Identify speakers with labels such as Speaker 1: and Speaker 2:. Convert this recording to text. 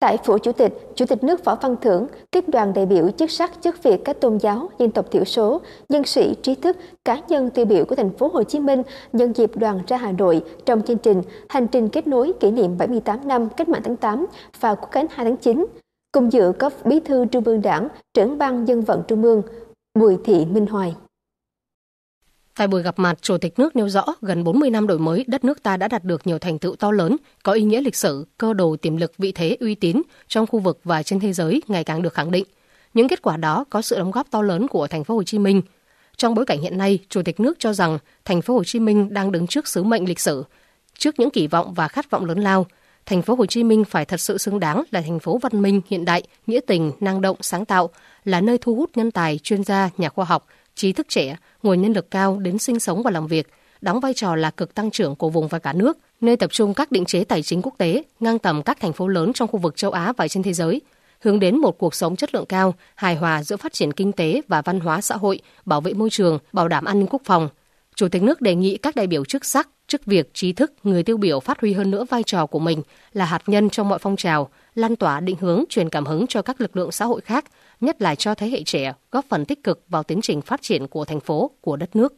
Speaker 1: Tại Phủ Chủ tịch, Chủ tịch nước Võ Văn Thưởng tiếp đoàn đại biểu chức sắc chức việc các tôn giáo, dân tộc thiểu số, nhân sĩ, trí thức, cá nhân tiêu biểu của thành phố Hồ Chí Minh nhân dịp đoàn ra Hà Nội trong chương trình Hành trình kết nối kỷ niệm 78 năm Cách mạng tháng 8 và Quốc khánh 2 tháng 9. Cùng dự có Bí thư Trung ương Đảng, trưởng ban dân vận Trung ương Bùi Thị Minh Hoài.
Speaker 2: Tại buổi gặp mặt, Chủ tịch nước nêu rõ gần 40 năm đổi mới, đất nước ta đã đạt được nhiều thành tựu to lớn, có ý nghĩa lịch sử, cơ đồ tiềm lực vị thế uy tín trong khu vực và trên thế giới ngày càng được khẳng định. Những kết quả đó có sự đóng góp to lớn của thành phố Hồ Chí Minh. Trong bối cảnh hiện nay, Chủ tịch nước cho rằng thành phố Hồ Chí Minh đang đứng trước sứ mệnh lịch sử, trước những kỳ vọng và khát vọng lớn lao – thành phố Hồ Chí Minh phải thật sự xứng đáng là thành phố văn minh, hiện đại, nghĩa tình, năng động, sáng tạo, là nơi thu hút nhân tài, chuyên gia, nhà khoa học, trí thức trẻ, nguồn nhân lực cao đến sinh sống và làm việc, đóng vai trò là cực tăng trưởng của vùng và cả nước, nơi tập trung các định chế tài chính quốc tế, ngang tầm các thành phố lớn trong khu vực châu Á và trên thế giới, hướng đến một cuộc sống chất lượng cao, hài hòa giữa phát triển kinh tế và văn hóa xã hội, bảo vệ môi trường, bảo đảm an ninh quốc phòng. Chủ tịch nước đề nghị các đại biểu chức sắc, trước việc trí thức người tiêu biểu phát huy hơn nữa vai trò của mình là hạt nhân trong mọi phong trào, lan tỏa định hướng truyền cảm hứng cho các lực lượng xã hội khác, nhất là cho thế hệ trẻ góp phần tích cực vào tiến trình phát triển của thành phố, của đất nước.